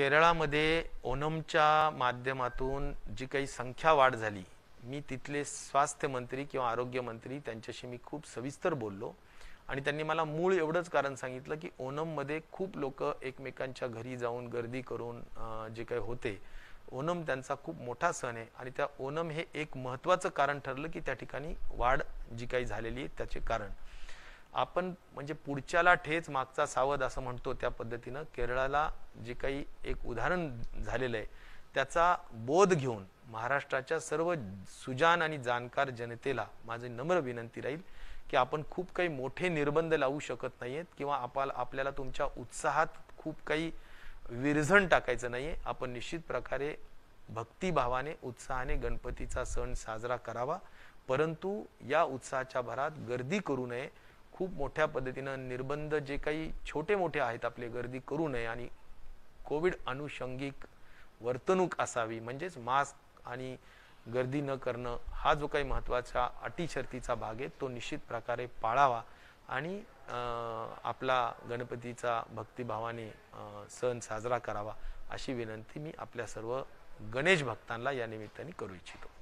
केरळामध्ये ओनमच्या माध्यमातून जी काही संख्या वाढ झाली मी तिथले स्वास्थ्य मंत्री किंवा आरोग्य मंत्री त्यांच्याशी मी खूप सविस्तर बोललो आणि त्यांनी मला मूळ एवढंच कारण सांगितलं की ओनममध्ये खूप लोक एकमेकांच्या घरी जाऊन गर्दी करून जे काही होते ओनम त्यांचा खूप मोठा सण आहे आणि त्या ओनम हे एक महत्त्वाचं कारण ठरलं की त्या ठिकाणी वाढ जी काही झालेली आहे त्याचे कारण आपण म्हणजे पुढच्याला ठेच मागचा सावध असं म्हणतो त्या पद्धतीनं केरळाला जे काही एक उदाहरण झालेलं आहे त्याचा बोध घेऊन महाराष्ट्राच्या सर्व सुजान आणि जाणकार जनतेला माझी नम्र विनंती राहील की आपण खूप काही मोठे निर्बंध लावू शकत आहेत किंवा आपण आपल्याला तुमच्या उत्साहात खूप काही विरझण टाकायचं नाहीये आपण निश्चित प्रकारे भक्तिभावाने उत्साहाने गणपतीचा सण साजरा करावा परंतु या उत्साहाच्या भरात गर्दी करू नये खूप मोठ्या पद्धतीनं निर्बंध जे काही छोटे मोठे आहेत आपले गर्दी करू नये आणि कोविड अनुषंगिक वर्तणूक असावी म्हणजेच मास्क आणि गर्दी न करणं हा जो काही महत्त्वाचा अटी शर्तीचा भाग आहे तो निश्चित प्रकारे पाळावा आणि आपला गणपतीचा भक्तिभावाने सण साजरा करावा अशी विनंती मी आपल्या सर्व गणेश भक्तांना या निमित्ताने करू इच्छितो